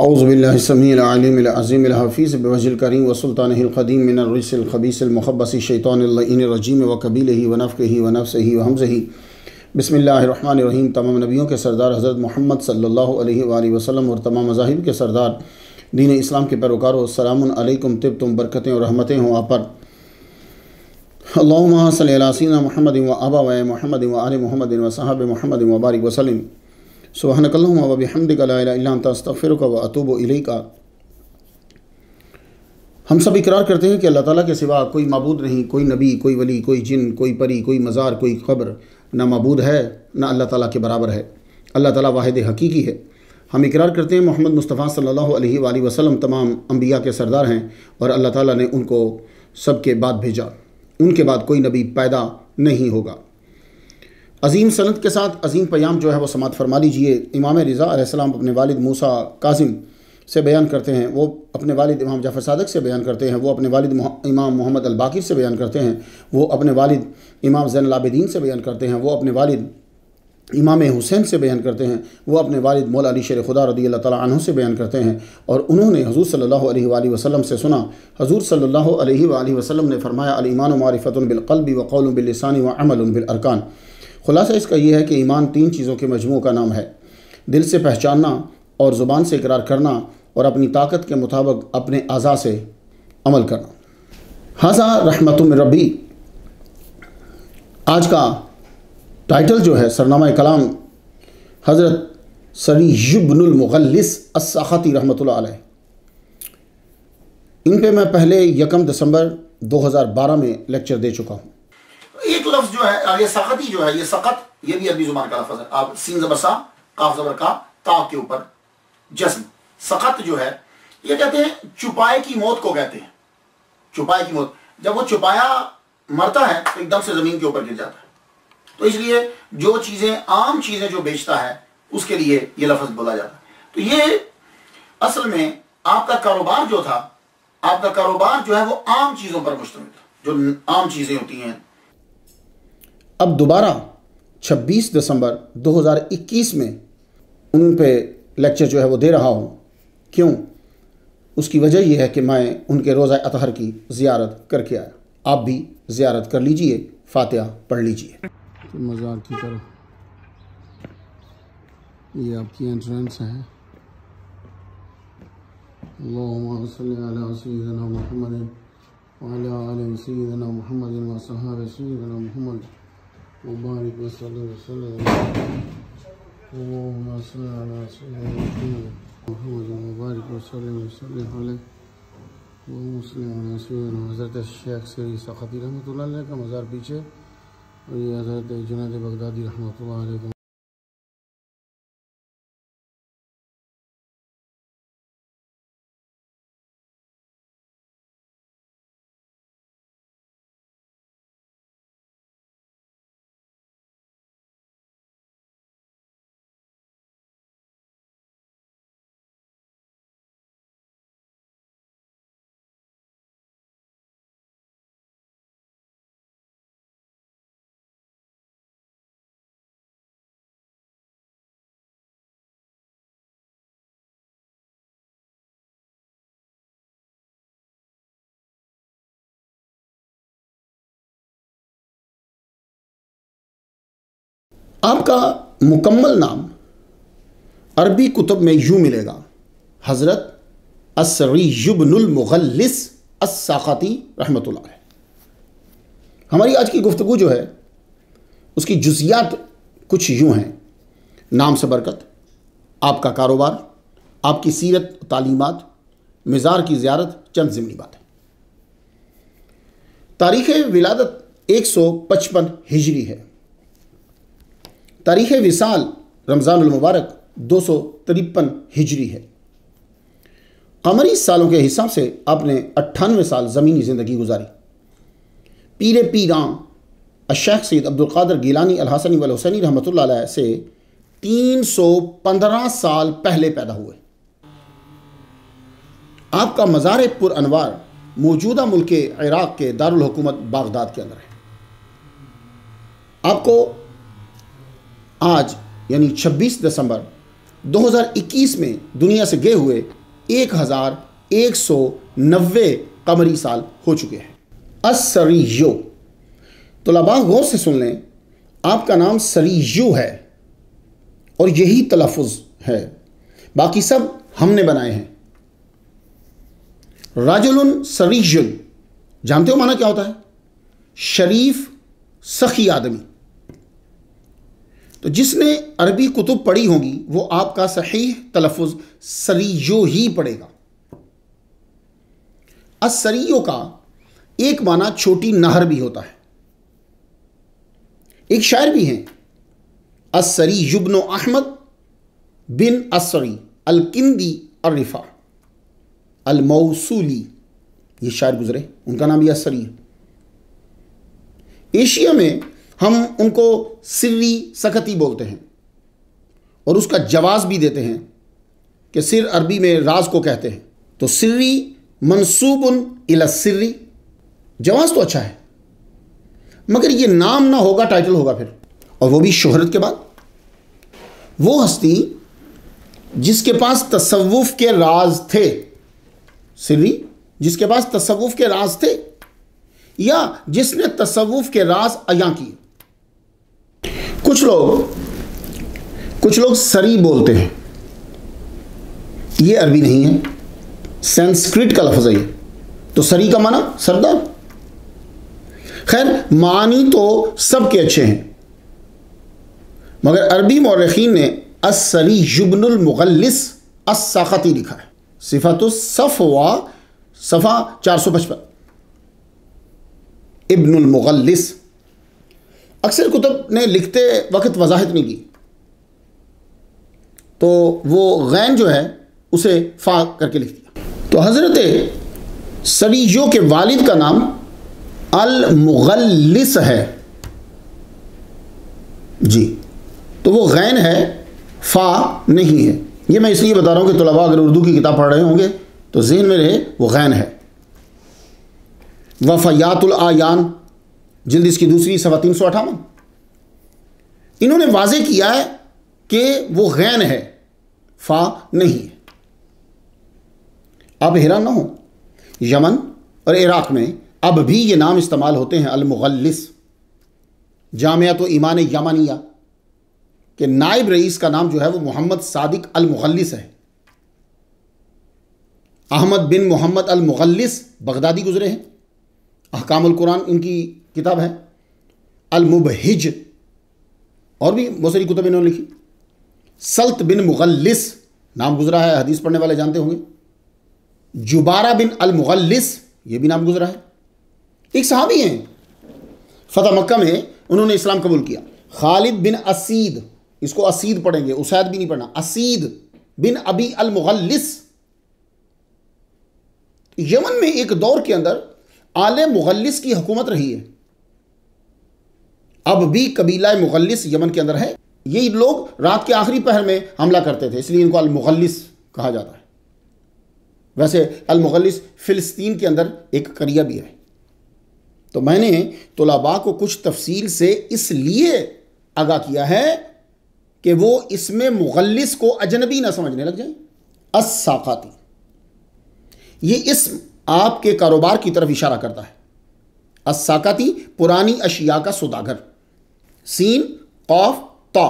आउज़बिल्लासमीमज़ीमफ़ीज़ बजल करीम वसुल्तानकदीम मिनरसलख़बीसमबसीशैतरजीम वकबील ही वनफ़ ही वनफ़ ही वमज़ ही बसमीम तमाम नबियों के सरदार हज़रत महमद सल्ला वसलम और तमाम मजाहब के सरदार दीन इस्लाम के पैरोकारों सलामकुम तिब तुम बरकतें और रहमतें हों पर अल्लाम महमदिन महमद व आबा महमद व आल महमदिन व साहब महमदिन वबारिक वसलम सुबहानकल्लम वबिहमदिकलास्तफ़िर का हम सब इकरार करते हैं कि अल्लाह ताला के सिवा कोई मबूद नहीं कोई नबी कोई वली कोई जिन कोई परी कोई मज़ार कोई खबर ना मबूद है ना अल्लाह ताला के बराबर है अल्लाह ताला वाहिद हकीकी है हम इकरार करते हैं मोहम्मद मुस्तफ़ा सल्लल्लाहु अलैहि वसल्लम तमाम अम्बिया के सरदार हैं और अल्लाह ताली ने उनको के बाद भेजा उनके बाद कोई नबी पैदा नहीं होगा अजीम सनत के साथ अजीम पयाम जो है वो समात फरमा लीजिए इमाम रज़ा आसमाम अपने वालिद मूसा काजिम से बयान करते हैं वो अपने वालिद इमाम जाफ़र सादक से बयान करते हैं वो अपने वालिद इमाम मोहम्मद अलबाकिर से बयान करते हैं वो अपने वालिद इमाम जैन लाबिदीन से बयान करते हैं वो अपने वालिद इमाम हुसैन से बयान करते हैं वो अपने वालिद मौला अली शेर खुदा रदी अल्लाह ताली से बयान करते हैं और उन्होंने हजूर सल्ला वसलम से सुना हजूर सल्ला वसलम ने फरमाया मारफ़त बिलकल व बिलसानी व अमल बिलरकान खुलासा इसका यह है कि ईमान तीन चीज़ों के मजमू का नाम है दिल से पहचानना और ज़ुबान से इकरार करना और अपनी ताकत के मुताबिक अपने अज़ा से अमल करना हज़ा रहमत रबी आज का टाइटल जो है सरनामा कलाम हज़रत सरी युबनमगलस असहाती रहमत इन पर मैं पहले यकम दिसंबर 2012 में लेक्चर दे चुका हूँ जो है और ये सखत ही जो है ये सखत ये भी अरबी जुबान का लफज है आप सीन जबर सा काफ जबर का ता के ऊपर जज्म सखत जो है ये कहते हैं छुपाए की मौत को कहते हैं छुपाए की मौत जब वो छुपाया मरता है तो एकदम से जमीन के ऊपर गिर जाता है तो इसलिए जो चीजें आम चीजें जो बेचता है उसके लिए ये लफज बोला जाता है तो ये असल में आपका कारोबार जो था आपका कारोबार जो है वो आम चीजों पर मुश्तमिल था जो आम चीजें होती हैं अब दोबारा 26 दिसंबर 2021 में उन पे लेक्चर जो है वो दे रहा हूँ क्यों उसकी वजह यह है कि मैं उनके रोज़ा अतहर की ज़ियारत करके आया आप भी ज़ियारत कर लीजिए फातिहा पढ़ लीजिए तो मज़ार की तरफ ये आपकी एंट्रेंस है मोहम्मद وبارك وسلم وسلم اللهم صل على سيدنا محمد وبارك وسلم وسلم عليه اللهم صل على سيدنا حضرت شیخ سری سختی رحمۃ اللہ علیہ کا مزار پیچھے اور یہ حضرت جنید بغدادی رحمۃ اللہ علیہ आपका मुकम्मल नाम अरबी कुतुब में यूँ मिलेगा हज़रत असरी असाखाती रहमत है हमारी आज की गुफ्तु जो है उसकी जुजियात कुछ यूँ हैं नाम से बरकत आपका कारोबार आपकी सीरत तालीमत मज़ार की ज्यारत चंद ज़मनी बातें तारीख़ विलादत 155 हिजरी है तारीख विसाल मुबारक दो सौ तिरपन हिजरी है कमरी सालों के हिसाब से आपने अट्ठानवे साल ज़मीनी ज़िंदगी गुजारी पीर पीराम अशेख सैद अब्दुल्कर गिलानी अलहसनी वलहसनी रहमत से तीन सौ पंद्रह साल पहले पैदा हुए आपका मज़ार अनवार मौजूदा मुल्क इराक़ के दारकूमत बागदाद के अंदर है आपको आज यानी 26 दिसंबर 2021 में दुनिया से गए हुए एक हज़ार एक सौ नब्बे कमरी साल हो चुके हैं असरियो लबा गौर से सुन लें आपका नाम सरियो है और यही तलफुज है बाकी सब हमने बनाए हैं राजुल सरीजुल जानते हो माना क्या होता है शरीफ सखी आदमी तो जिसने अरबी कुतुब पढ़ी होगी वो आपका सही तलफ़ सरीयो ही पड़ेगा असरीयो का एक माना छोटी नहर भी होता है एक शायर भी हैं असरी युबन अहमद बिन असरी अलकिंदी अल अलमौसूली ये शायर गुजरे उनका नाम भी असरी है एशिया में हम उनको सिर्री सखती बोलते हैं और उसका जवाब भी देते हैं कि सिर अरबी में राज को कहते हैं तो सिर्री मनसूबन इला सिर्री जवाब तो अच्छा है मगर ये नाम ना होगा टाइटल होगा फिर और वो भी शोहरत के बाद वो हस्ती जिसके पास तसवुफ़ के राज थे सिर्री जिसके पास तसवुफ़ के राज थे या जिसने तसवुफ़ के राज अया किए कुछ लोग कुछ लोग सरी बोलते हैं ये अरबी नहीं है संस्कृत का लफ्ज़ है तो सरी का माना सरदार खैर मानी तो सबके अच्छे हैं मगर अरबी मौरखीन ने असरी मुगलिस असाखती लिखा है सिफा तो सफ़वा सफ़ा चार सौ पचपन मुगलिस अक्सर कुतुब ने लिखते वक्त वजाहत नहीं की तो वो गैन जो है उसे फा करके लिख दिया तो हज़रत सरीजो के वालिद का नाम अल मुगलिस है जी तो वो गैन है फा नहीं है ये मैं इसलिए बता रहा हूँ कि तलबा अगर उर्दू की किताब पढ़ रहे होंगे तो जहन में रहे वो गैन है वफ़यातुल आयान जल्द इसकी दूसरी सवा तीन सौ अठावन इन्होंने वाजे किया है कि वो गैन है फा नहीं है अब हैरान ना हो यमन और इराक में अब भी ये नाम इस्तेमाल होते हैं अलमुगलिस जामिया तो ईमान यमनिया के नायब रईस का नाम जो है वो मोहम्मद सादिक अलमुगलिस है Ahmad bin Mohammad Almughlis Baghdadi गुजरे हैं अहकाम कुरान इनकी किताब है अलमुबहिज और भी बहुत सारी कुतब इन्होंने लिखी सल्त बिन मुगलिस नाम गुजरा है हदीस पढ़ने वाले जानते होंगे जुबारा बिन अलमुगल्लिस ये भी नाम गुजरा है एक सहाबी हैं फतेह मक्का में उन्होंने इस्लाम कबूल किया खालिद बिन असीद इसको असीद पढ़ेंगे उसैद भी नहीं पढ़ना असीद बिन अबी अलमुगल्लिस यमन में एक दौर के अंदर आले मुगलिस की हुकूमत रही है अब भी कबीला मुगलिस यमन के अंदर है ये लोग रात के आखिरी पहर में हमला करते थे इसलिए इनको अलमुगलिस कहा जाता है वैसे अलमुगलिस फिलस्तीन के अंदर एक करिया भी है तो मैंने तोलाबा को कुछ तफसील से इसलिए आगा किया है कि वो इसमें मुगलिस को अजनबी ना समझने लग जाए असाखाती ये इसम आपके कारोबार की तरफ इशारा करता है असाकाती पुरानी अशिया का सौदागर सीन कौफ तो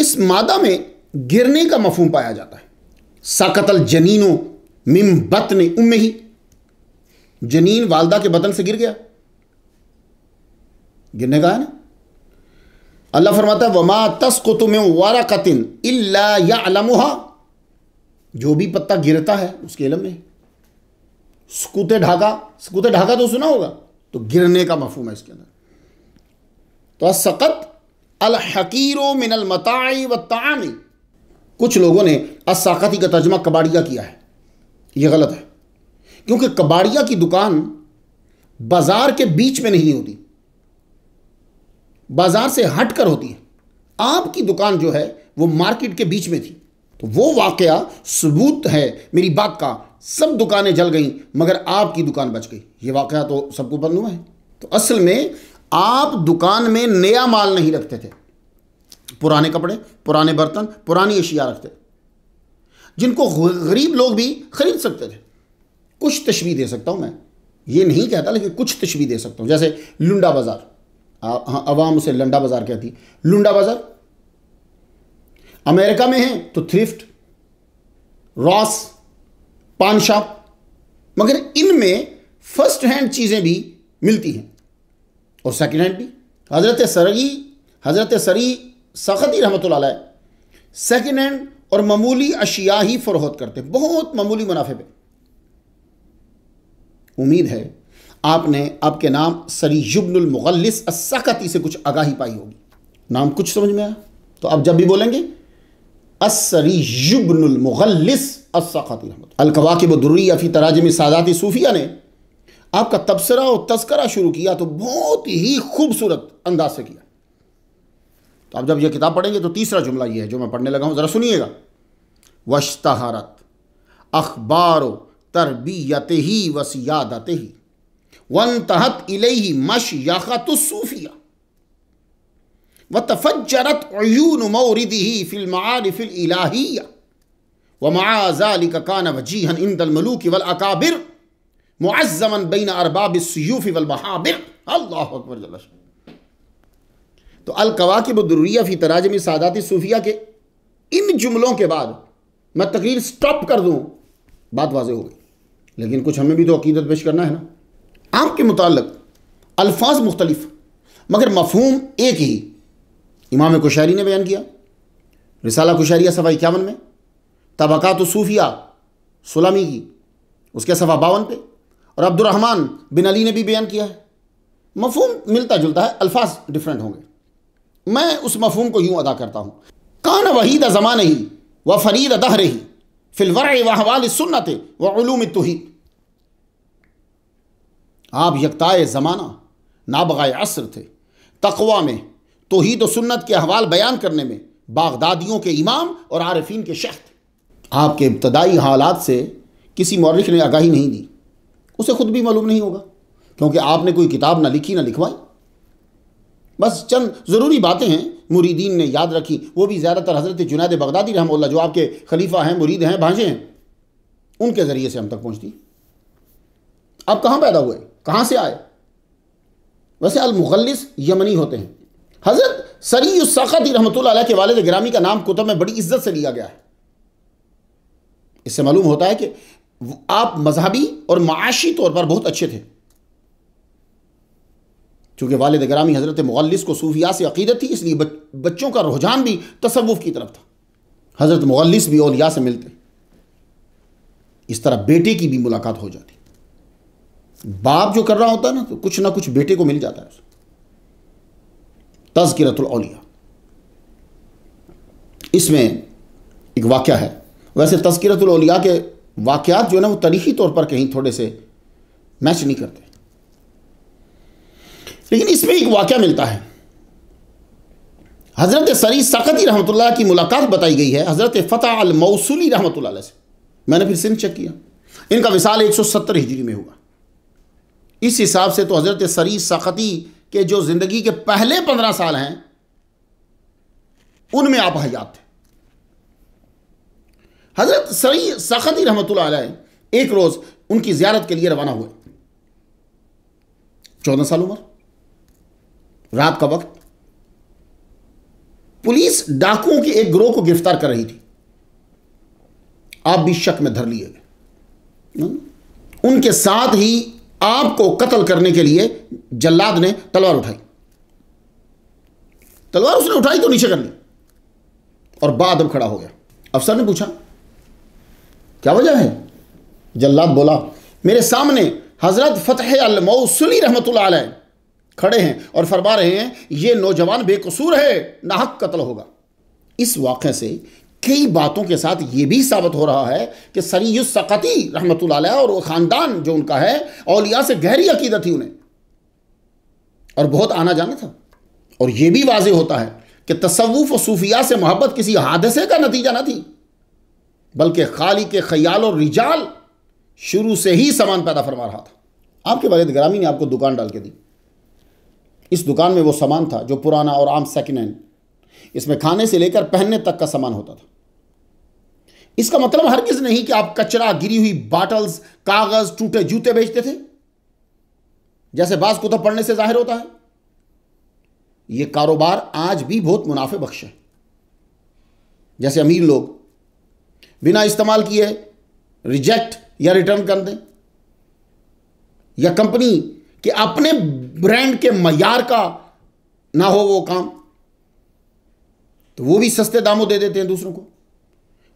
इस मादा में गिरने का मफहम पाया जाता है साकतल जनीनो मिम बतन उम ही जनीन वालदा के बतन से गिर गया गिरने का है ना अल्लाह फरमाता है वमा तस को तुम वारा कतिन इला या अलमुहा जो भी पत्ता गिरता है उसके इलम में स्कूते ढाका स्कूते ढाका तो सुना होगा तो गिरने का मफहम है इसके अंदर तो असक़त अलहकीर मिनल मताई व तामी कुछ लोगों ने असाकती का तर्जमा कबाड़िया किया है यह गलत है क्योंकि कबाड़िया की दुकान बाजार के बीच में नहीं होती बाजार से हट कर होती है आपकी दुकान जो है वो मार्केट के बीच में थी तो वो वाकया सबूत है मेरी बात का सब दुकानें जल गईं मगर आपकी दुकान बच गई ये वाकया तो सबको बंद हुआ है तो असल में आप दुकान में नया माल नहीं रखते थे पुराने कपड़े पुराने बर्तन पुरानी अशिया रखते जिनको गरीब लोग भी खरीद सकते थे कुछ तशबी दे सकता हूं मैं ये नहीं कहता लेकिन कुछ तशबी दे सकता हूं जैसे लुंडा बाज़ार हाँ अवाम उसे लंडा बाज़ार कहती है लुंडा बाज़ार अमेरिका में है तो थ्रिफ्ट रॉस पान शॉप मगर इनमें फर्स्ट हैंड चीज़ें भी मिलती हैं और सेकेंड हैंड भी हज़रत सरगी हज़रत सरी सखती रहमत सेकेंड हैंड और मामूली अशिया ही फरोहत करते हैं बहुत मामूली मुनाफे पे उम्मीद है आपने आपके नाम सरी युबनमगलिस असाखती से कुछ आगाही पाई होगी नाम कुछ समझ में आया तो आप जब भी बोलेंगे असरी युबनमगलिस असकती रहमत अलकवाकिब दुर्रिया फ़ी तराजम सादाती सूफिया ने आपका तबसरा और तस्करा शुरू किया तो बहुत ही खूबसूरत अंदाज से किया तो आप जब यह किताब पढ़ेंगे तो तीसरा जुमला यह है जो मैं पढ़ने लगा हूं ज़रा सुनिएगा वशतहारत अखबारो तरबियत ही वसियादत ही वन तहत इले ही मश या तो सूफिया व तफजरत अयून मौरिदी फिल्मारिफिल इलाहिया व का कान वजीहन इंदल मलूक वल अकाबिर मुआजमन बैन अरबाबसूफ़ी वलमहाबिर अल्लाह अकबर जल्ला तो अलकवाकबुर्रिया फ़ी तराजम सादात सूफिया के इन जुमलों के बाद मैं तकरीर स्टॉप कर दूँ बात वाजे हो गई लेकिन कुछ हमें भी तो अकीदत पेश करना है ना आपके मुतल अल्फाज मुख्तलिफ मगर मफहूम एक ही इमाम कुशारी ने बयान किया रिसाला कुशारिया सफ़ा इक्यावन में तबक़ात सूफिया सुलामी की उसके सफ़ा बावन पे और अब्दुलरहमान बिन अली ने भी बयान किया है मफहम मिलता जुलता है अल्फाज डिफरेंट होंगे मैं उस मफहम को यूं अदा करता हूं कान वहीद जमान ही व फरीद दहर ही फिलवर वाहवाल सुन्नत वलूम तोहीद आप यकताए ज़माना नाबगा असर थे तकवा में तोहीद व सुन्नत के अहवाल बयान करने में बागदादियों के इमाम और आरफीन के शेख थे आपके इब्तदाई हालात से किसी मौरख ने आगाही नहीं दी उसे खुद भी मालूम नहीं होगा क्योंकि आपने कोई किताब ना लिखी ना लिखवाई बस चंद ज़रूरी बातें हैं मुरीदीन ने याद रखी वो भी ज़्यादातर हज़रत जुनाद बगदादी रहमल्ला जो आपके खलीफा हैं मुरीद हैं भाजे हैं उनके ज़रिए से हम तक पहुँचती आप कहाँ पैदा हुए कहाँ से आए वैसे अलमुखलिस यमनी होते हैं हज़रत सरी सख़त रहमत के वालद ग्रामी का नाम कुतब में बड़ी इज्जत से लिया गया है इससे मालूम होता है कि आप मजहबी और माशी तौर पर बहुत अच्छे थे क्योंकि वालद ग्रामी हज़रत मुगलिस को सूफिया से अकीदत थी इसलिए बच, बच्चों का रुझान भी तसवुफ़ की तरफ था हज़रत मुगलिस भी ओलिया से मिलते इस तरह बेटे की भी मुलाकात हो जाती बाप जो कर रहा होता है ना तो कुछ ना कुछ बेटे को मिल जाता है तस्करतलिया इसमें एक वाक्य है वैसे तस्करतलिया के वाक्यात जो है ना वो तारीखी तौर पर कहीं थोड़े से मैच नहीं करते लेकिन इसमें एक वाक़ मिलता है हज़रत सरी सक़ती रहमत की मुलाकात बताई गई है हज़रत अल मौसूली रहमत से मैंने फिर सिंह चेक किया इनका मिसाल एक सौ सत्तर हिजरी में हुआ इस हिसाब से तो हज़रत सरी सक़ती के जो ज़िंदगी के पहले पंद्रह साल हैं उनमें आप हयात थे हज़रत सई सखती रहमत एक रोज़ उनकी जियारत के लिए रवाना हुए चौदह साल उम्र रात का वक्त पुलिस डाकुओं के एक ग्रोह को गिरफ्तार कर रही थी आप भी शक में धर लिए गए हाँ? उनके साथ ही आपको कत्ल करने के लिए जल्लाद ने तलवार उठाई तलवार उसने उठाई तो नीचे कर ली और बाद अब खड़ा हो गया अफसर ने पूछा क्या वजह है जल्लाद बोला मेरे सामने हज़रत फ़तह अलमौसली रहमत खड़े हैं और फरमा रहे हैं ये नौजवान बेकसूर है नाहक कत्ल होगा इस वाक़े से कई बातों के साथ ये भी साबित हो रहा है कि सरयुसक़ती रहमत और वो ख़ानदान जो उनका है अलिया से गहरी अकीदत थी उन्हें और बहुत आना जाना था और ये भी वाज होता है कि तसवुफ़ और सूफिया से मोहब्बत किसी हादसे का नतीजा ना थी बल्कि खाली के ख्याल और रिजाल शुरू से ही सामान पैदा फरमा रहा था आपके वालद ग्रामी ने आपको दुकान डाल के दी इस दुकान में वो सामान था जो पुराना और आम सेकेंड हैंड इसमें खाने से लेकर पहनने तक का सामान होता था इसका मतलब हरगिज नहीं कि आप कचरा गिरी हुई बाटल्स कागज टूटे जूते बेचते थे जैसे बास कुतब पढ़ने से जाहिर होता है यह कारोबार आज भी बहुत मुनाफे बख्श है जैसे अमीर लोग बिना इस्तेमाल किए रिजेक्ट या रिटर्न कर दें या कंपनी के अपने ब्रांड के मैार का ना हो वो काम तो वो भी सस्ते दामों दे देते हैं दूसरों को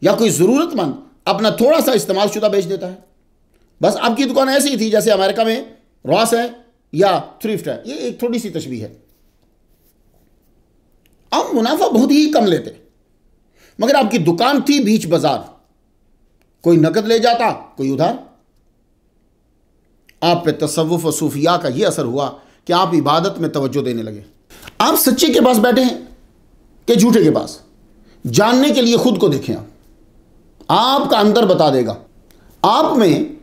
या कोई ज़रूरतमंद अपना थोड़ा सा इस्तेमाल शुदा बेच देता है बस आपकी दुकान ऐसी थी जैसे अमेरिका में रॉस है या थ्रिफ्ट है ये एक थोड़ी सी तस्वीर है आप मुनाफा बहुत ही कम लेते मगर आपकी दुकान थी बीच बाजार कोई नकद ले जाता कोई उधार आप पे तसव्वुफ और सूफिया का यह असर हुआ कि आप इबादत में तवज्जो देने लगे आप सच्चे के पास बैठे हैं कि झूठे के पास जानने के लिए खुद को देखें आप आपका अंदर बता देगा आप में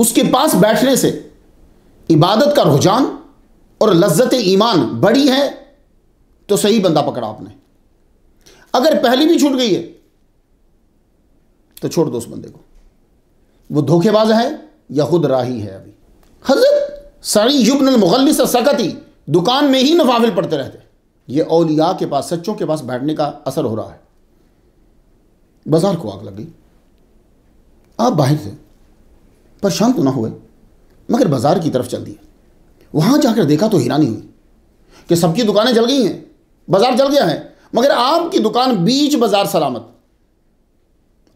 उसके पास बैठने से इबादत का रुझान और लज्जत ईमान बड़ी है तो सही बंदा पकड़ा आपने अगर पहली भी छूट गई है तो छोड़ दो उस बंदे को वो धोखेबाज है या खुद राही है अभी हजरत सारी युबन मुगलिस सकती दुकान में ही नफाविल पढ़ते रहते ये औलिया के पास सच्चों के पास बैठने का असर हो रहा है बाजार को आग लग गई आप बाहर से परेशान तो ना हुए मगर बाजार की तरफ चल दिए वहां जाकर देखा तो हैरानी हुई कि सबकी दुकानें जल गई हैं बाजार जल गया है मगर आपकी दुकान बीच बाजार सलामत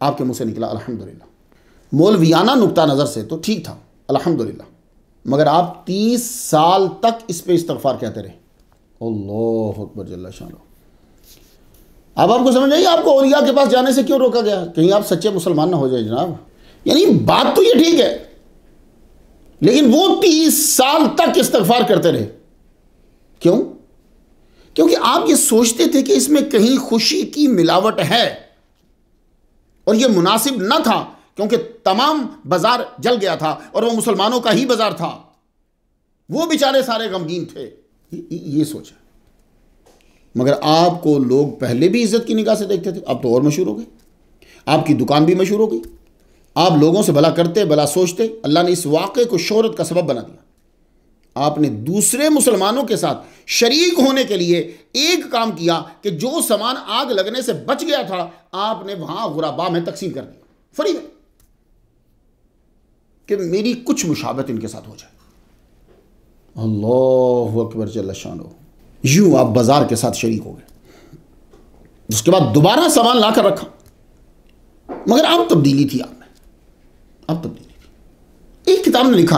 आपके मुंह से निकला अल्हम्दुलिल्लाह मौलवियाना नुकता नज़र से तो ठीक था अल्हम्दुलिल्लाह मगर आप तीस साल तक इस पर इस्तफार कहते रहे अल्लाह अकबर जल्ला शाह अब आपको समझ आई आपको औलिया के पास जाने से क्यों रोका गया कहीं आप सच्चे मुसलमान ना हो जाए जनाब यानी बात तो ये ठीक है लेकिन वो तीस साल तक इस्तफार करते रहे क्यों क्योंकि आप ये सोचते थे कि इसमें कहीं खुशी की मिलावट है और यह मुनासिब न था क्योंकि तमाम बाजार जल गया था और वह मुसलमानों का ही बाजार था वो बेचारे सारे गमगीन थे ये, सोचा मगर आपको लोग पहले भी इज्जत की निगाह से देखते थे अब तो और मशहूर हो गए आपकी दुकान भी मशहूर हो गई आप लोगों से भला करते भला सोचते अल्लाह ने इस वाक़े को शहरत का सबब बना दिया आपने दूसरे मुसलमानों के साथ शरीक होने के लिए एक काम किया कि जो सामान आग लगने से बच गया था आपने वहां गुराबा में तकसीम कर दिया फरी में कि मेरी कुछ मुशाबत इनके साथ हो जाए अल्लाह अकबर चलो शान यूं आप बाजार के साथ शरीक हो गए उसके बाद दोबारा सामान लाकर रखा मगर अब तब्दीली थी आप अब तब्दीली थी एक किताब ने लिखा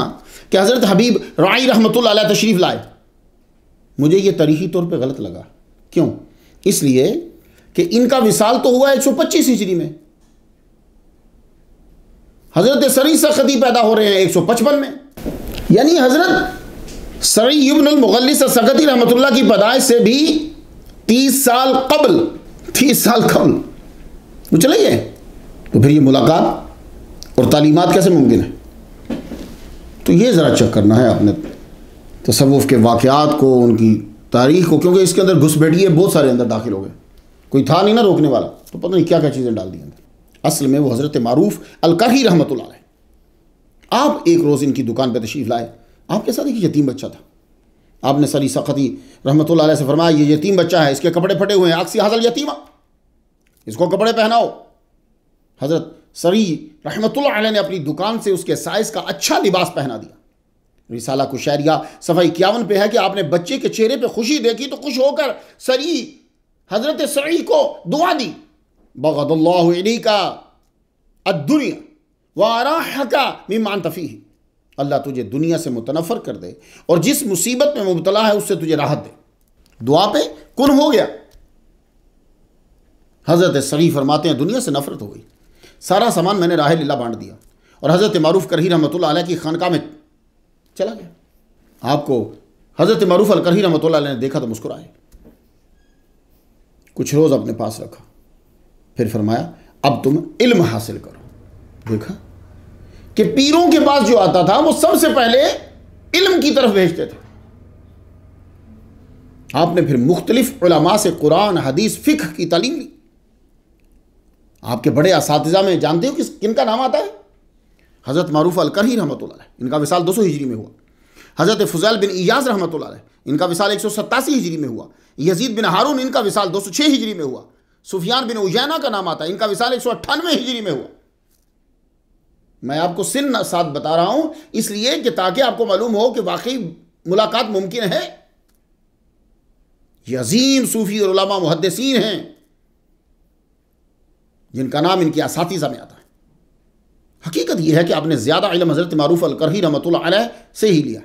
कि हज़रत हबीब राई रहमत तशरीफ़ लाए मुझे यह तारीखी तौर पर गलत लगा क्यों इसलिए कि इनका विसाल तो हुआ एक पच्चीस हिजरी में हज़रत सरी सखती पैदा हो रहे हैं एक सौ पचपन में यानी हज़रत सरी युबनमगल रहमतुल्ला की पैदाइश से भी तीस साल कबल तीस साल कबल वो चले गए तो फिर ये मुलाकात और तालीमत कैसे मुमकिन है तो ये ज़रा चेक करना है आपने तसवुफ़ के वाक़ात को उनकी तारीख को क्योंकि इसके अंदर घुस बहुत सारे अंदर दाखिल हो गए कोई था नहीं ना रोकने वाला तो पता नहीं क्या क्या चीज़ें डाल दी अंदर असल में वो हज़रत मारूफ अलकाही रहमत आप एक रोज़ इनकी दुकान पर तशरीफ़ लाए आपके साथ एक यतीम बच्चा था आपने सरी सख़ती रहमत से फरमाया ये यतीम बच्चा है इसके कपड़े फटे हुए हैं आखसी हाजल यतीमा इसको कपड़े पहनाओ हज़रत सरी रहमत ने अपनी दुकान से उसके साइज का अच्छा लिबास पहना दिया रिसाला कुशैरिया सफाई इक्यावन पे है कि आपने बच्चे के चेहरे पे खुशी देखी तो खुश होकर सरी हजरत सरी को दुआ दी बगदल्लाडी का अदुनिया वारा मी मान तफ़ी अल्लाह तुझे दुनिया से मुतनफ़र कर दे और जिस मुसीबत में मुबतला है उससे तुझे राहत दे दुआ पे कुन हो गया हज़रत सरी फरमाते हैं दुनिया से नफरत हो गई सारा सामान मैंने राह लीला बांट दिया और हज़रत मरूफ करही रहमत की खानका में चला गया आपको हज़रत मरूफ अल करही रहमत ने देखा तो मुस्कुराए कुछ रोज़ अपने पास रखा फिर फरमाया अब तुम इल्म हासिल करो देखा कि पीरों के पास जो आता था वो सबसे पहले इल्म की तरफ भेजते थे आपने फिर मुख्तलिफ से कुरान हदीस फिक की तालीम ली आपके बड़े इस में जानते हो कि किन का नाम आता है हज़रत मारूफ ही रहमत इनका विशाल दो सौ हिजरी में हुआ हज़रत फजैल बिन इयाज रहमत इनका विशाल एक सौ सत्तासी हिजरी में हुआ यजीद बिन हारून इनका विशाल दो सौ छः हिजरी में हुआ सुफियान बिन उजैना का नाम आता है इनका विशाल एक सौ अट्ठानवे हिजरी में हुआ मैं आपको सिन साथ बता रहा हूं इसलिए कि ताकि आपको मालूम हो कि वाकई मुलाकात मुमकिन है यजीम सूफी और मुहदसिन हैं जिनका नाम इनके असातीजा में आता है हकीकत यह है कि आपने ज़्यादा इलम हज़रत मरूफ अलकरही रमत से ही लिया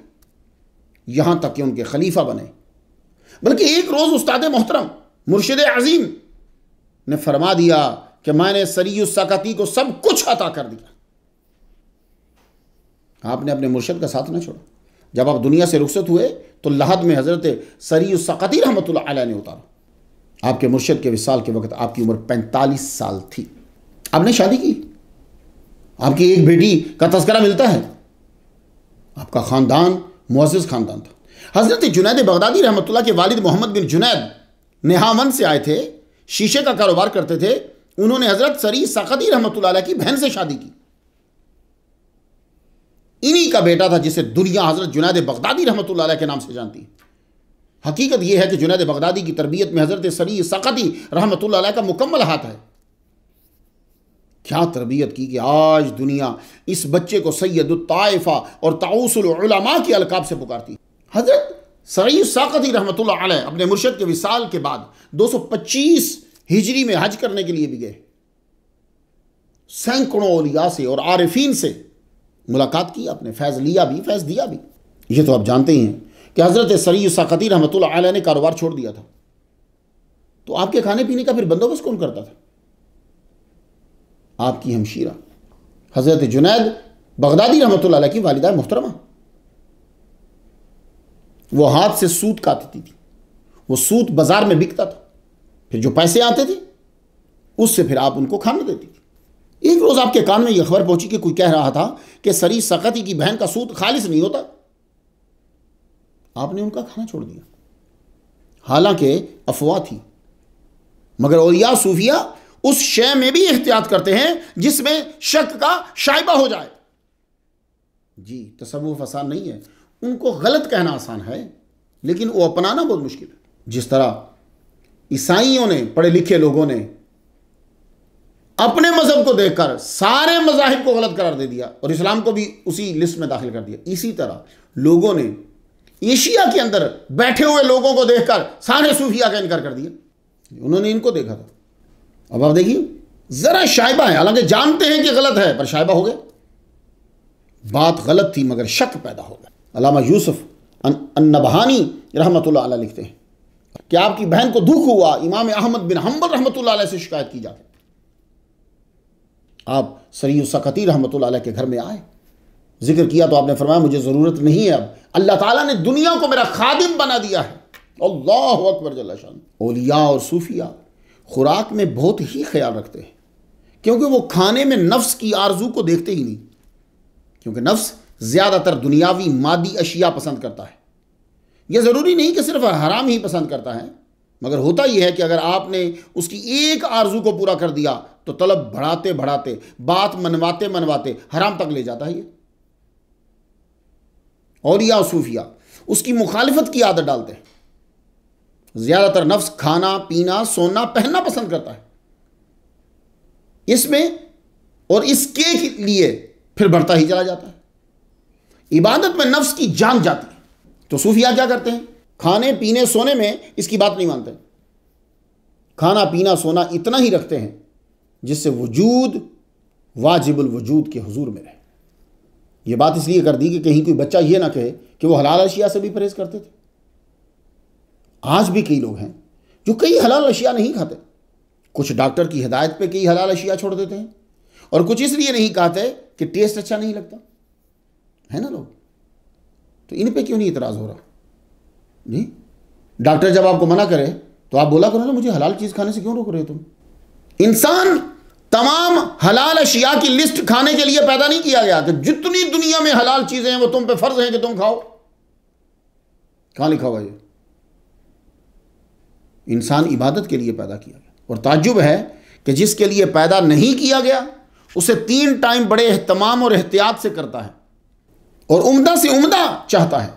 यहाँ तक कि उनके खलीफा बने बल्कि एक रोज़ उस्ताद मोहतरम मुर्शद अजीम ने फरमा दिया कि मैंने सरयती को सब कुछ अता कर दिया आपने अपने मुर्शद का साथ ना छोड़ा जब आप दुनिया से रुखसत हुए तो लहद में हज़रत सरी सकती रहमत ने उतारा आपके मुर्शद के विसाल के वक्त आपकी उम्र पैंतालीस साल थी आपने शादी की आपकी एक बेटी का तस्करा मिलता है आपका ख़ानदान मुआज़ ख़ानदान था हज़रत जुनैद बगदादी रहमत के वालिद मोहम्मद बिन जुनैद नेहावन से आए थे शीशे का कारोबार करते थे उन्होंने हज़रत सरी सकदी रहमत की बहन से शादी की इन्हीं का बेटा था जिसे दुनिया हज़रत जुनैद बगदादी रहमत के नाम से जानती है हकीकत यह है कि जुनेद बगदादी की तरबियत में हज़रत सरी सकती रहमत का मुकम्मल हाथ है क्या तरबियत की कि आज दुनिया इस बच्चे को सैयद ताइफा और ताउसमा के अलकाब से पुकारती हज़रत सरी साकती रहमत अपने मुर्शद के विसाल के बाद 225 हिजरी में हज करने के लिए भी गए सैकड़ों ओलिया से और आरफीन से मुलाकात की अपने फैज़ लिया भी फैज़ दिया भी ये तो आप जानते ही हैं कि हज़रत सरी साकती रहमत आलिया ने कारोबार छोड़ दिया था तो आपके खाने पीने का फिर बंदोबस्त कौन करता था आपकी हमशीरा हज़रत जुनैद बगदादी रहमत की वालदा मुहतरमा वो हाथ से सूत काटती थी वो सूत बाज़ार में बिकता था फिर जो पैसे आते थे उससे फिर आप उनको खाना देती थी एक रोज़ आपके कान में यह खबर पहुंची कि कोई कह रहा था कि सरी सकती की बहन का सूत खालिश नहीं होता आपने उनका खाना छोड़ दिया हालांकि अफवाह थी मगर औलिया सूफिया उस शय में भी एहतियात करते हैं जिसमें शक का शाइबा हो जाए जी तसवुफ आसान नहीं है उनको गलत कहना आसान है लेकिन वो अपनाना बहुत मुश्किल है जिस तरह ईसाइयों ने पढ़े लिखे लोगों ने अपने मज़हब को देखकर सारे मजाहब को गलत करार दे दिया और इस्लाम को भी उसी लिस्ट में दाखिल कर दिया इसी तरह लोगों ने एशिया के अंदर बैठे हुए लोगों को देखकर सारे सूफिया का इनकार कर दिया उन्होंने इनको देखा था अब आप देखिए ज़रा शायबा है हालांकि जानते हैं कि गलत है पर शाइबा हो गया बात गलत थी मगर शक पैदा हो गया अलामा यूसुफ अन्नबहानी रहमत लिखते हैं कि आपकी बहन को दुख हुआ इमाम अहमद बिन हम्बल रहमत से शिकायत की जाती आप सरयू सकती रहमत के घर में आए जिक्र किया तो आपने फरमाया मुझे ज़रूरत नहीं है अब अल्लाह ताला ने दुनिया को मेरा खादिम बना दिया है अल्लाह अकबर जल्लाशान ओलिया और सूफिया खुराक में बहुत ही ख्याल रखते हैं क्योंकि वो खाने में नफ्स की आरजू को देखते ही नहीं क्योंकि नफ्स ज़्यादातर दुनियावी मादी अशिया पसंद करता है यह ज़रूरी नहीं कि सिर्फ हराम ही पसंद करता है मगर होता यह है कि अगर आपने उसकी एक आरजू को पूरा कर दिया तो तलब बढ़ाते बढ़ाते बात मनवाते मनवाते हराम तक ले जाता है ये औलिया सूफिया उसकी मुखालफत की आदत डालते हैं ज़्यादातर नफ्स खाना पीना सोना पहनना पसंद करता है इसमें और इसके लिए फिर बढ़ता ही चला जाता है इबादत में नफ्स की जान जाती है तो सूफिया क्या करते हैं खाने पीने सोने में इसकी बात नहीं मानते खाना पीना सोना इतना ही रखते हैं जिससे वजूद वाजिबुल वजूद के हजूर में रहे ये बात इसलिए कर दी कि कहीं कोई बच्चा ये ना कहे कि वो हलाल अशिया से भी परहेज करते थे आज भी कई लोग हैं जो कई हलाल अशिया नहीं खाते कुछ डॉक्टर की हिदायत पे कई हलाल अशिया छोड़ देते हैं और कुछ इसलिए नहीं खाते कि टेस्ट अच्छा नहीं लगता है ना लोग तो इन पे क्यों नहीं इतराज़ हो रहा जी डॉक्टर जब आपको मना करे तो आप बोला करो ना मुझे हलाल चीज़ खाने से क्यों रोक रहे हो तुम इंसान तमाम हलाल अशिया की लिस्ट खाने के लिए पैदा नहीं किया गया कि जितनी दुनिया में हलाल चीज़ें हैं वो तुम पे फर्ज है कि तुम खाओ कहां लिखा हुआ ये इंसान इबादत के लिए पैदा किया गया और ताजुब है कि जिसके लिए पैदा नहीं किया गया उसे तीन टाइम बड़े अहतमाम और एहतियात से करता है और उमदा से उमदा चाहता है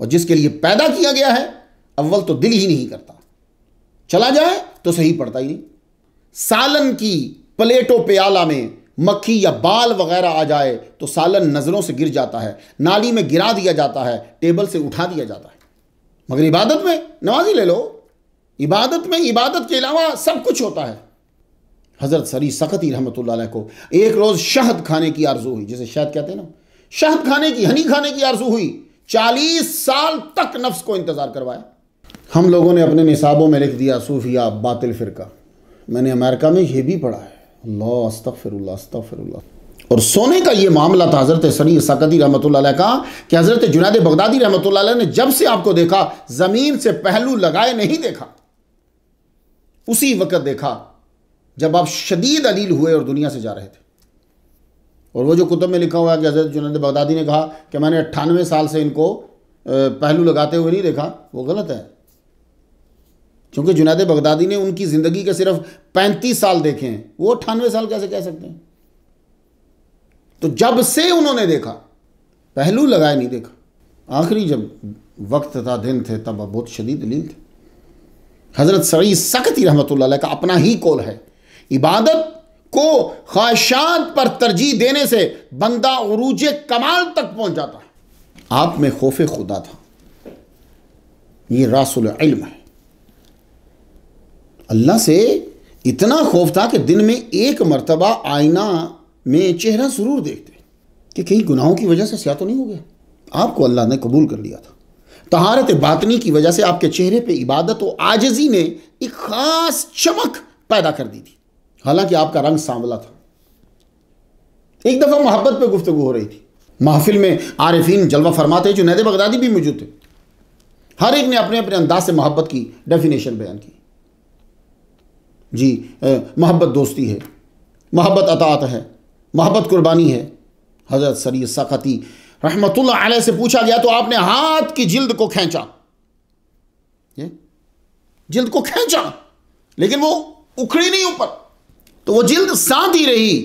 और जिसके लिए पैदा किया गया है अव्वल तो दिल ही नहीं करता चला जाए तो सही पड़ता ही नहीं सालन की प्लेटों प्याला में मक्खी या बाल वगैरह आ जाए तो सालन नज़रों से गिर जाता है नाली में गिरा दिया जाता है टेबल से उठा दिया जाता है मगर इबादत में नवाजी ले लो इबादत में इबादत के अलावा सब कुछ होता है हज़रत सरी सख़ती रहमत को एक रोज़ शहद खाने की आरजू हुई जिसे शहद कहते हैं ना शहद खाने की हनी खाने की आरजू हुई चालीस साल तक नफ्स को इंतज़ार करवाया हम लोगों ने अपने निसाबों में लिख दिया सूफिया बातिल फ़िरका मैंने अमेरिका में यह भी पढ़ा है अल्लाह अस्तफ़िरुल्ला अस्तफ़िरुल्ला और सोने का ये मामला था हज़रत सनी सकती रहमत का कि हज़रत जुनाद बगदादी रहमत ने जब से आपको देखा ज़मीन से पहलू लगाए नहीं देखा उसी वक़्त देखा जब आप शदीद अलील हुए और दुनिया से जा रहे थे और वो जो कुतुब में लिखा हुआ है कि हज़रत जुनाद बगदादी ने कहा कि मैंने अट्ठानवे साल से इनको पहलू लगाते हुए नहीं देखा वो गलत है क्योंकि जुनेद बगदादी ने उनकी ज़िंदगी के सिर्फ पैंतीस साल देखे हैं वो अट्ठानवे साल कैसे कह सकते हैं तो जब से उन्होंने देखा पहलू लगाए नहीं देखा आखिरी जब वक्त था दिन थे तब बहुत शदीद लील थे हज़रत सरी सख्ती रहमत का अपना ही कौल है इबादत को ख्वाहिशात पर तरजीह देने से बंदा उरूज कमाल तक पहुंच जाता है आप में खौफ खुदा था ये रासुल है अल्लाह से इतना खौफ था कि दिन में एक मरतबा आईना में चेहरा ज़रूर देखते कि कहीं गुनाहों की वजह से स्या तो नहीं हो गया आपको अल्लाह ने कबूल कर लिया था तहारत बातनी की वजह से आपके चेहरे पे इबादत व आजजी ने एक ख़ास चमक पैदा कर दी थी हालांकि आपका रंग सांवला था एक दफ़ा मोहब्बत पे गुफ्तु हो रही थी महफिल में आरिफिन जलवा फरमाते जो नैदे बगदादी भी मौजूद थे हर एक ने अपने अपने अंदाज से मोहब्बत की डेफिनेशन बयान की जी मोहब्बत दोस्ती है मोहब्बत अतात है मोहब्बत कुर्बानी है हज़रत सरी सख़ती रहमतुल्लाह अलैह से पूछा गया तो आपने हाथ की जिल्द को खींचा ये जिल्द को खींचा लेकिन वो उखड़ी नहीं ऊपर तो वो जिल्द साथ ही रही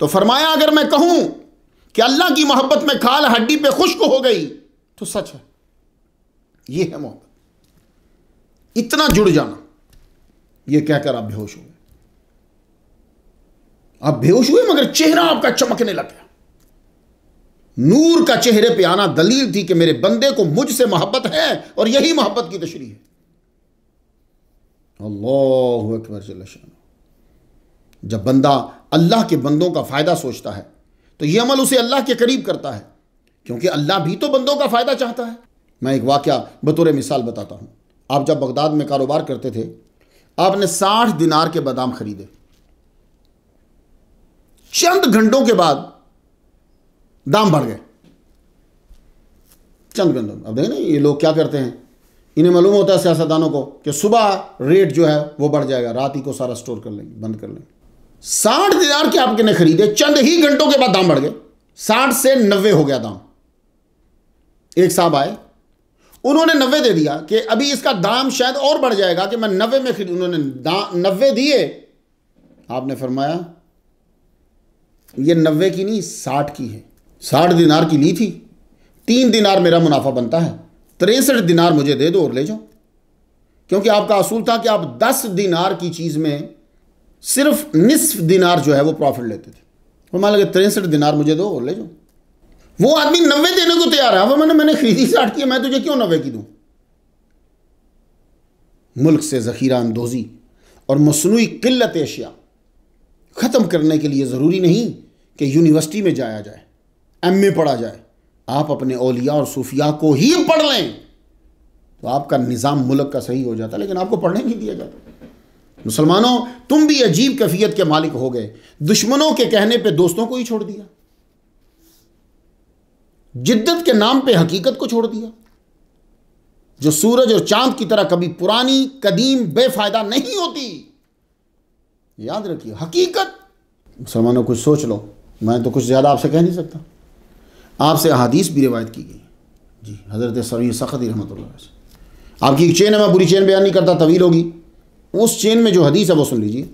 तो फरमाया अगर मैं कहूं कि अल्लाह की मोहब्बत में खाल हड्डी पे खुश्क हो गई तो सच है ये है मोहब्बत इतना जुड़ जाना ये कहकर आप बेहोश हो गए आप बेहोश हुए मगर चेहरा आपका चमकने लग गया नूर का चेहरे पे आना दलील थी कि मेरे बंदे को मुझसे मोहब्बत है और यही मोहब्बत की तशरी है अल्लाह अकबर जब बंदा अल्लाह के बंदों का फ़ायदा सोचता है तो यह अमल उसे अल्लाह के करीब करता है क्योंकि अल्लाह भी तो बंदों का फ़ायदा चाहता है मैं एक वाक्य बतौर मिसाल बताता हूं आप जब बगदाद में कारोबार करते थे आपने साठ दिनार के बादाम खरीदे चंद घंटों के बाद दाम बढ़ गए चंद घंटों अब देखें ये लोग क्या करते हैं इन्हें मालूम होता है सियासतदानों को कि सुबह रेट जो है वो बढ़ जाएगा रात ही को सारा स्टोर कर लेंगे बंद कर लेंगे साठ दिनार के आपके ने खरीदे चंद ही घंटों के बाद दाम बढ़ गए साठ से नब्बे हो गया दाम एक साहब आए उन्होंने नब्बे दे दिया कि अभी इसका दाम शायद और बढ़ जाएगा कि मैं नब्बे में खरीद उन्होंने नब्बे दिए आपने फरमाया ये नब्बे की नहीं साठ की है साठ दिनार की ली थी तीन दिनार मेरा मुनाफा बनता है तिरसठ दिनार मुझे दे दो और ले जाओ क्योंकि आपका असूल था कि आप दस दिनार की चीज़ में सिर्फ निसफ दिनार जो है वो प्रॉफिट लेते थे और मान लगे तिरसठ दिनार मुझे दो और ले जाओ वो आदमी नब्बे देने को तैयार है अब मैंने मैंने खरीदी स्टार्ट की मैं तुझे क्यों नब्बे की दू मुल्क से ज़ख़ीरा अंदोज़ी और मसनू किल्लत एशिया ख़त्म करने के लिए ज़रूरी नहीं कि यूनिवर्सिटी में जाया जाए एम ए पढ़ा जाए आप अपने ओलिया और सूफिया को ही पढ़ लें तो आपका निज़ाम मुल्क का सही हो जाता लेकिन आपको पढ़ने नहीं दिया जाता मुसलमानों तुम भी अजीब कैफियत के मालिक हो गए दुश्मनों के कहने पे दोस्तों को ही छोड़ दिया जिद्दत के नाम पे हकीकत को छोड़ दिया जो सूरज और चांद की तरह कभी पुरानी कदीम बेफायदा नहीं होती याद रखिए हकीकत मुसलमानों कुछ सोच लो मैं तो कुछ ज़्यादा आपसे कह नहीं सकता आपसे अदीस भी रिवायत की गई जी हज़रत सर सख़दी रहमत आपकी एक चेन है मैं बुरी चेन बयान नहीं करता तवील होगी उस चेन में जो हदीस है वो सुन लीजिए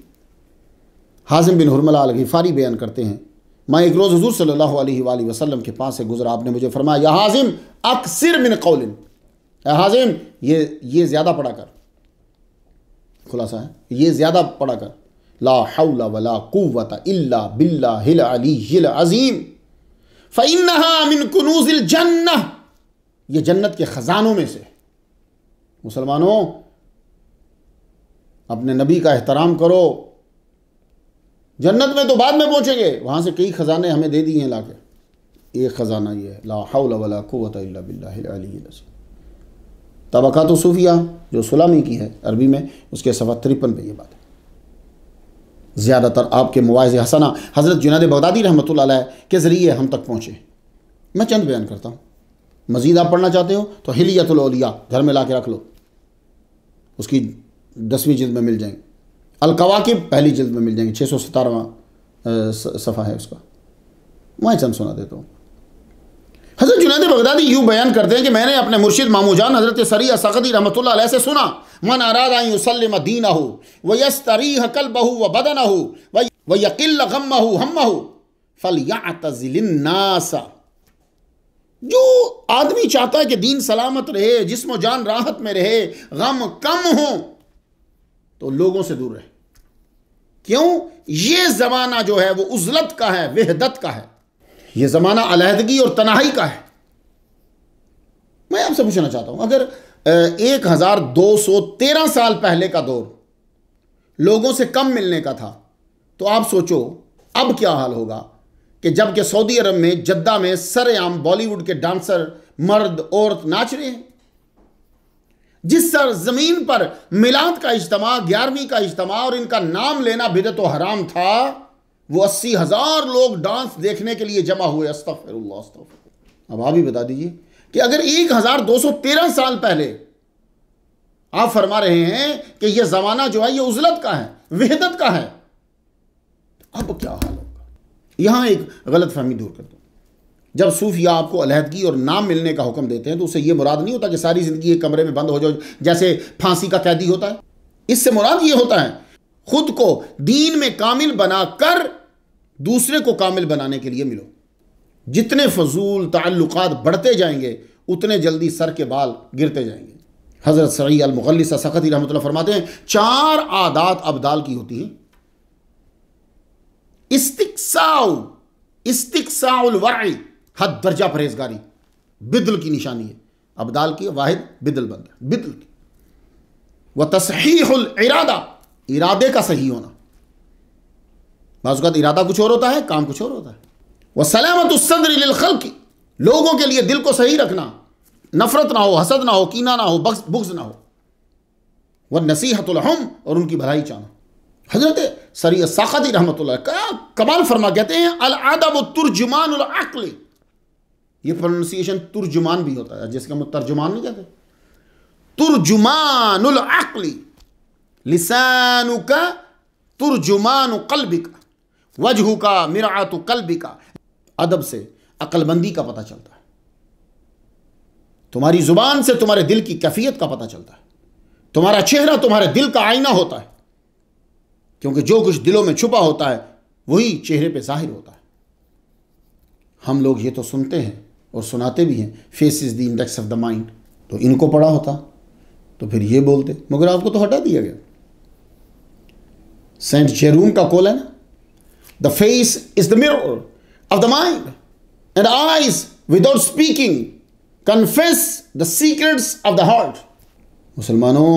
हाजिम बिन हरमला फारी बयान करते हैं मैं एक रोज़ हजूर सल्लल्लाहु अलैहि वसल्लम के पास से गुजरा आपने मुझे फरमाया या हाजिम अक्सर मिन कौलिन हाजिम ये ये ज़्यादा पढ़ा कर खुलासा है ये ज़्यादा पढ़ा कर ला हौला वला कुवत इल्ला बिल्ला हिल अली हिल अजीम फ़ैनहा मिन कनूज़िल जन्नह ये जन्नत के ख़जानों में से मुसलमानों अपने नबी का एहतराम करो जन्नत में तो बाद में पहुंचेंगे वहां से कई ख़जाने हमें दे दिए ला के एक ख़जाना ये है तबक़ा तो सूफिया जो सलामी की है अरबी में उसके सवा तिरपन पे ये बात है ज़्यादातर आपके मुआज़ हसना हज़रत जुनाद बगदादी रहमत के ज़रिए हम तक पहुँचे मैं चंद बयान करता हूँ मज़ीद आप पढ़ना चाहते हो तो हिलियतलिया घर में ला के रख लो उसकी दसवीं जिद में मिल जाएंगे अलकवाकिब पहली जल्द में मिल जाएंगे छः सौ सतारवा सफ़ा है उसका मैं चंद सुना देता हूँ हज़रत जुनेद बगदादी यूँ बयान करते हैं कि मैंने अपने मुर्शिद जान हज़रत सरी सकदी रहमत से सुना मन आराद आई उसलम दीन हो व यस तरी हकल बहू व बदन हो व यकिल गम हो हम हो फल यातनासा जो आदमी चाहता है कि दीन सलामत रहे जिसम जान राहत में रहे गम कम हो तो लोगों से दूर रहे क्यों ये ज़माना जो है वो उजलत का है वहदत का है ये ज़माना अलहदगी और तनाही का है मैं आपसे पूछना चाहता हूं अगर एक हज़ार दो सौ तेरह साल पहले का दौर लोगों से कम मिलने का था तो आप सोचो अब क्या हाल होगा कि जबकि सऊदी अरब में जद्दा में सरेआम बॉलीवुड के डांसर मर्द औरत नाच रहे हैं जिस सर जमीन पर मिलाद का इज्तम ग्यारहवीं का इज्तम और इनका नाम लेना बिदत हराम था वो अस्सी हज़ार लोग डांस देखने के लिए जमा हुए अस्तफ़िरुल्लाह अस्तफ़िरुल्लाह अब आप ही बता दीजिए कि अगर एक हज़ार दो सौ तेरह साल पहले आप फरमा रहे हैं कि यह ज़माना जो है यह उजलत का है वेहदत का है तो अब क्या हाल होगा यहां एक गलत फहमी दूर कर दो जब सूफिया आपको अलहदगी और नाम मिलने का हुक्म देते हैं तो उससे ये मुराद नहीं होता कि सारी ज़िंदगी एक कमरे में बंद हो जाओ जैसे फांसी का कैदी होता है इससे मुराद ये होता है खुद को दीन में कामिल बनाकर दूसरे को कामिल बनाने के लिए मिलो जितने फजूल ताल्लुक बढ़ते जाएंगे उतने जल्दी सर के बाल गिरते जाएंगे हज़रत सही अलमगली सखती रहमत फरमाते हैं चार आदात अबदाल की होती हैं इस्तिकसाउ इस्तिकसाउल वर्ई हद दर्जा परहेजगारी बिदल की निशानी है अबदाल की वाहिद बिदल बन गया बिदल की वह तसहीहुल इरादा इरादे का सही होना बाजुकात इरादा कुछ और होता है काम कुछ और होता है वह सलामत सदरखल की लोगों के लिए दिल को सही रखना नफरत ना हो हसद ना हो कीना ना हो बक्स बुग्स ना हो वह नसीहतुलहम और उनकी भलाई चाहना हजरत सरय साखती रहमत क्या कमाल फरमा कहते हैं आदब तुर्जुमान अकली ये प्रोनाउंसिएशन तुर्जुमान भी होता है जिसके हम तर्जुमान नहीं कहते तुर्जुमान अकली लिसान का तुर्जुमान कल्बी का वजह का मिरात कल्बी का अदब से अकलबंदी का पता चलता है तुम्हारी जुबान से तुम्हारे दिल की कैफियत का पता चलता है तुम्हारा चेहरा तुम्हारे दिल का आईना होता है क्योंकि जो कुछ दिलों में छुपा होता है वही चेहरे पे जाहिर होता है हम लोग ये तो सुनते हैं और सुनाते भी हैं face is the index of the mind तो इनको पढ़ा होता तो फिर ये बोलते मगर आपको तो हटा दिया गया सेंट जेरूम का कोल है ना the face is the mirror of the mind and eyes without speaking confess the secrets of the heart मुसलमानों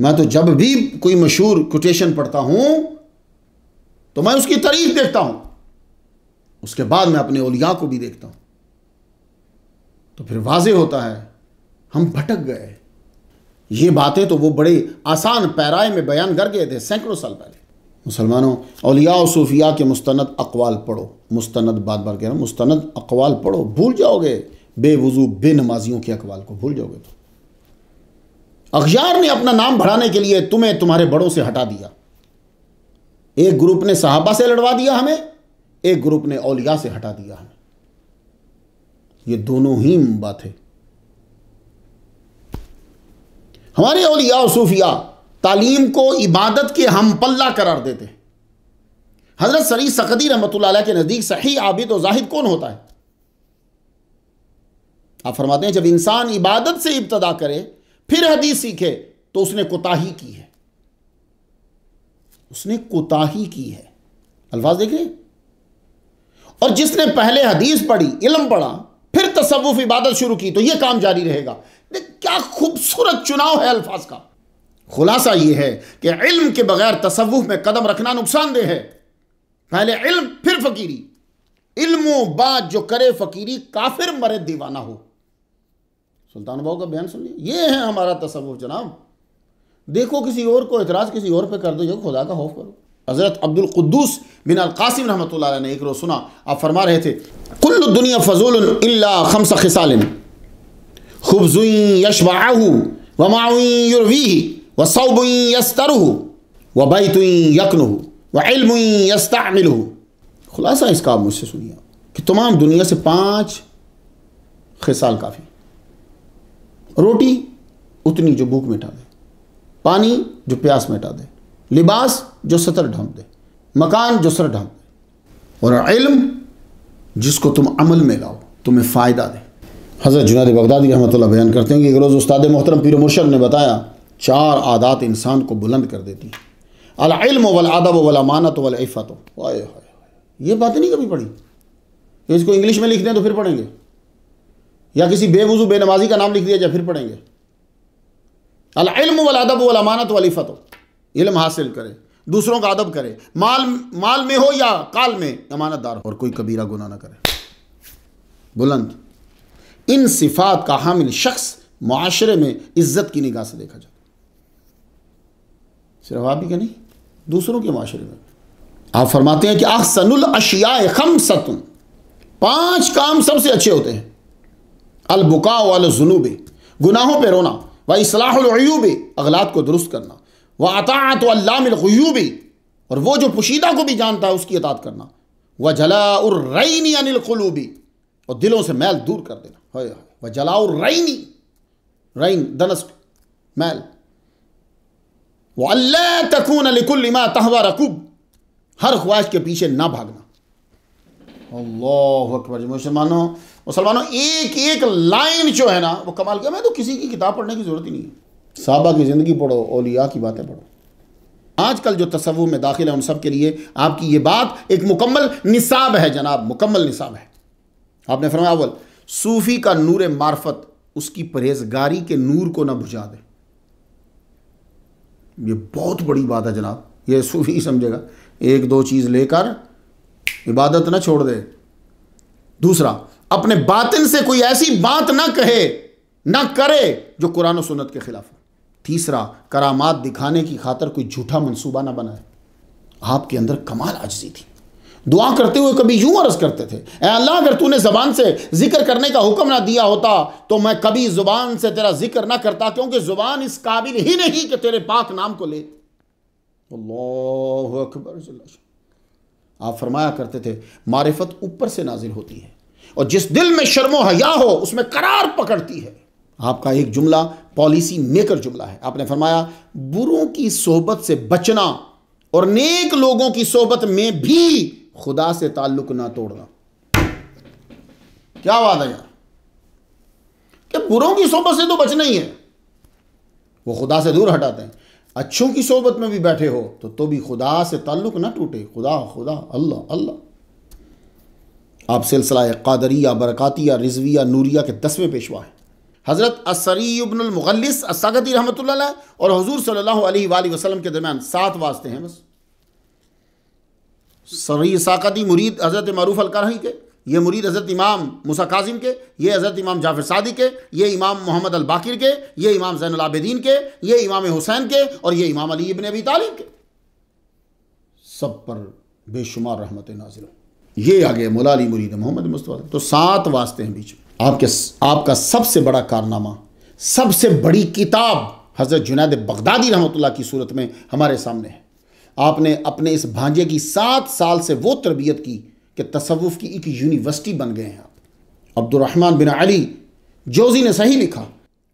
मैं तो जब भी कोई मशहूर कोटेशन पढ़ता हूं तो मैं उसकी तारीफ देखता हूं उसके बाद मैं अपने ओलिया को भी देखता हूं तो फिर वाजे होता है हम भटक गए ये बातें तो वो बड़े आसान पैराए में बयान कर गए थे सैकड़ों साल पहले मुसलमानों अलिया सूफिया के मुस्तंद अकवाल पढ़ो मुस्तंद बात बार कह रहा हूँ मुस्तंद अकवाल पढ़ो भूल जाओगे बेवजू बेनमाजियों के अकवाल को भूल जाओगे तो अखियार ने अपना नाम बढ़ाने के लिए तुम्हें तुम्हारे बड़ों से हटा दिया एक ग्रुप ने साहबा से लड़वा दिया हमें एक ग्रुप ने औलिया से हटा दिया है ये दोनों ही बात है हमारे औलिया और सूफिया तालीम को इबादत के हम पल्ला करार देते हैं हजरत सरी सकदी रहमत के नज़दीक सही आबिद और जाहिद कौन होता है आप फरमाते हैं जब इंसान इबादत से इब्तदा करे फिर हदीस सीखे तो उसने कोताही की है उसने कोताही की है अल्फाज देखें और जिसने पहले हदीस पढ़ी इलम पढ़ा फिर तसवुफ इबादत शुरू की तो यह काम जारी रहेगा क्या खूबसूरत चुनाव है अल्फाज का खुलासा यह है कि इल्म के बगैर तसवुफ में कदम रखना नुकसानदेह है पहले इल्म फिर फकीरी इल्मो बात जो करे फकीरी काफिर मरे दीवाना हो सुल्तान बाबू का बयान सुन लिया ये है हमारा तसवुफ जनाब देखो किसी और को एतराज़ किसी और पे कर दो जो खुदा का खौफ करो हज़रत अब्दुल्कुद्दूस बिन अलकासिम रहमत ने एक रोज़ सुना आप फरमा रहे थे कुल दुनिया फजूल खमस खसालिन खुबजुई यशबाहू व माउई युरवी व सऊबुई यस्तरु व बैतुई यकनु व इलमुई यस्तामिल खुलासा इसका आप मुझसे सुनिए कि तमाम दुनिया से पाँच खिसाल काफ़ी रोटी उतनी जो भूख मिटा दे पानी जो प्यास मिटा दे लिबास जो सतर ढांप दे मकान जो सर ढांप दे और इल्म जिसको तुम अमल में लाओ तुम्हें फ़ायदा दे हज़रत जुनाद बगदादी रहमत बयान करते हैं कि एक रोज़ उस्ताद मोहतरम पीर मुर्शद ने बताया चार आदात इंसान को बुलंद कर देती हैं अलाम वाल आदब वल अमानत वल इफ़त वाय ये बातें नहीं कभी पढ़ी इसको इंग्लिश में लिख दें तो फिर पढ़ेंगे या किसी बेवजू बेनमाजी का नाम लिख दिया जाए फिर पढ़ेंगे अलाम वाल अदब वल अमानत वल इफ़त इल्म हासिल करे दूसरों का अदब करे माल माल में हो या काल में अमानतदार हो और कोई कबीरा गुना ना करे बुलंद इन सिफात का हामिल शख्स माशरे में इज्जत की निगाह से देखा जाता सिर्फ आप ही के नहीं दूसरों के माशरे में आप फरमाते हैं कि अहसनुल अशिया खम सतुन पांच काम सबसे अच्छे होते हैं अलबुका वाल जुनूब गुनाहों पर रोना व इसलाहलूब अगलात को दुरुस्त करना वह अतात अल्लामयूबी और वो जो पुशीदा को भी जानता है उसकी अतात करना वह जला उर्रैनी अनिलखलूबी और दिलों से मैल दूर कर देना हाय वह जला उर्रैनी रैन दनस मैल वह अल्लाह तकून अलिकुल्लिमा तहवा रकूब हर ख्वाहिश के पीछे ना भागना अल्लाह अकबर मुसलमानों मुसलमानों एक एक लाइन जो है ना वो कमाल किया मैं तो किसी की किताब पढ़ने की ज़रूरत ही नहीं है साबा की ज़िंदगी पढ़ो ओलिया की बातें पढ़ो आजकल जो तसवुफ़ में दाखिल है उन सब के लिए आपकी ये बात एक मुकम्मल निसाब है जनाब मुकम्मल निसाब है आपने फरमाया अव्वल सूफ़ी का नूर मार्फत उसकी परहेजगारी के नूर को ना बुझा दे ये बहुत बड़ी बात है जनाब ये सूफ़ी समझेगा एक दो चीज़ लेकर इबादत ना छोड़ दे दूसरा अपने बातिन से कोई ऐसी बात ना कहे ना करे जो कुरान सुनत के खिलाफ तीसरा करामात दिखाने की खातर कोई झूठा मंसूबा ना बनाए आपके अंदर कमाल आजजी थी दुआ करते हुए कभी यूं अर्ज करते थे अल्लाह अगर तूने ज़बान से जिक्र करने का हुक्म ना दिया होता तो मैं कभी ज़ुबान से तेरा जिक्र ना करता क्योंकि ज़ुबान इस काबिल ही नहीं कि तेरे पाक नाम को ले अकबर आप फरमाया करते थे मारिफत ऊपर से नाजिल होती है और जिस दिल में शर्मो हया हो उसमें करार पकड़ती है आपका एक जुमला पॉलिसी मेकर जुमला है आपने फरमाया बुरों की सोहबत से बचना और नेक लोगों की सोहबत में भी खुदा से ताल्लुक ना तोड़ना क्या वादा यार कि बुरों की सोहबत से तो बचना ही है वो खुदा से दूर हटाते हैं अच्छों की सोहबत में भी बैठे हो तो तो भी खुदा से ताल्लुक ना टूटे खुदा खुदा अल्लाह अल्लाह आप सिलसिला कादरिया बरकातिया रिजविया नूरिया के दसवें पेशवा हैं हज़रत असरीबनमगलिस असगती रहमत और हजूर सल्ला वसलम के दरमियान सात वास्ते हैं बस सरी साकती मुरीद हज़रत मरूफ अलकरही के ये मुरीद हज़रत इमाम मुसा काजिम के ये हज़रत इमाम जाफिर सादी के ये इमाम मोहम्मद अलबाकिर के ये इमाम जैन के ये इमाम हुसैन के और ये इमाम अली इबन अबी तालिब के सब पर बेशुमार रहमत नाजिल ये आगे मुलाली मुरीद मोहम्मद मुस्तवा तो सात वास्ते हैं बीच में आपके आपका सबसे बड़ा कारनामा सबसे बड़ी किताब हज़रत जुनाद बगदादी रहमतुल्ला की सूरत में हमारे सामने है आपने अपने इस भांजे की सात साल से वो तरबियत की कि तसवुफ़ की एक यूनिवर्सिटी बन गए हैं आप अब्दुलरहमान बिन अली जोजी ने सही लिखा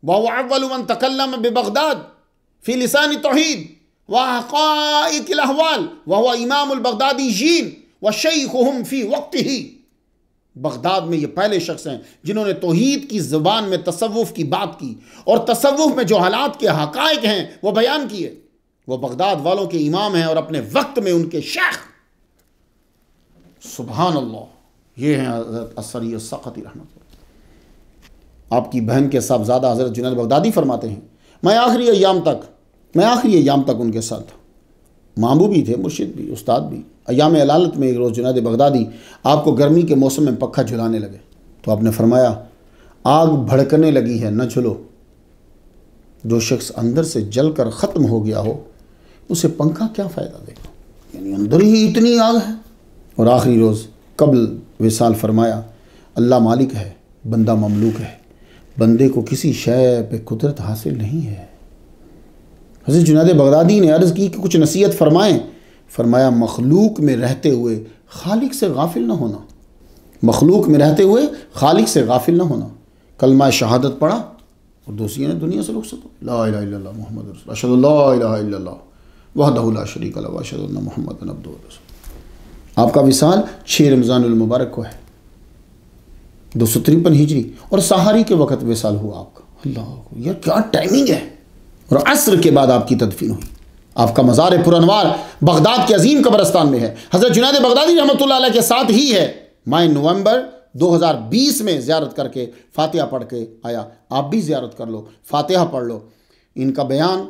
वाहन तकल्लम बगदाद फ़ी लिसानी तोहद वाहवाल वाह इमाम बगदादी जीन व शई फ़ी वक्त ही बगदाद में ये पहले शख्स हैं जिन्होंने तोहद की ज़बान में तसवुफ़ की बात की और तसवुफ़ में जो हालात के हक़ हैं वो बयान किए वो बगदाद वालों के इमाम हैं और अपने वक्त में उनके शेख सुबहान अल्लाह ये हैं हज़रत असरी सख़ती रहमत आपकी बहन के साहबजादा हज़रत जुनैद बगदादी फरमाते हैं मैं आखिरी अयाम तक मैं आखिरी अयाम तक उनके साथ मामू भी थे मुर्शिद भी उस्ताद भी अयाम अलालत में एक रोज़ जुनाद बगदादी आपको गर्मी के मौसम में पखा झुलाने लगे तो आपने फरमाया आग भड़कने लगी है न झुलो जो शख्स अंदर से जल कर ख़त्म हो गया हो उसे पंखा क्या फ़ायदा देगा यानी अंदर ही इतनी आग है और आखिरी रोज़ कबल विसाल फरमाया अल्लाह मालिक है बंदा ममलूक है बंदे को किसी शय पे कुदरत हासिल नहीं है हजरत जुनाद बगदादी ने अर्ज़ की कि कुछ नसीहत फरमाएं फरमाया मखलूक में रहते हुए खालिक से गाफिल ना होना मखलूक में रहते हुए खालिक से गाफिल ना होना कलमा शहादत पढ़ा और दूसरी ने दुनिया से रुख सको ला मोहम्मद अशदुल्ला वहदला शरीक अशद मोहम्मद अब्दुल आपका विशाल छः रमज़ानमबारक को है दो सौ तिरपन हिजरी और सहारी के वक्त विशाल हुआ आपका अल्लाह यार क्या टाइमिंग है और असर के बाद आपकी तदफीन हुई आपका मज़ार पुरनवार बगदाद के अजीम कब्रस्तान में है हज़रत जुनाद बगदादी रहमत के साथ ही है माए नवंबर 2020 में ज़्यारत करके फातिहा पढ़ के आया आप भी ज़्यारत कर लो फातिहा पढ़ लो इनका बयान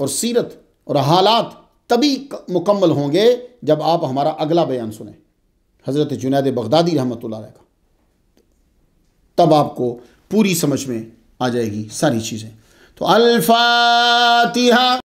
और सीरत और हालात तभी मुकम्मल होंगे जब आप हमारा अगला बयान सुने हज़रत जुनाद बगदादी रहमत का तब आपको पूरी समझ में आ जाएगी सारी चीज़ें तो अल्फातिहा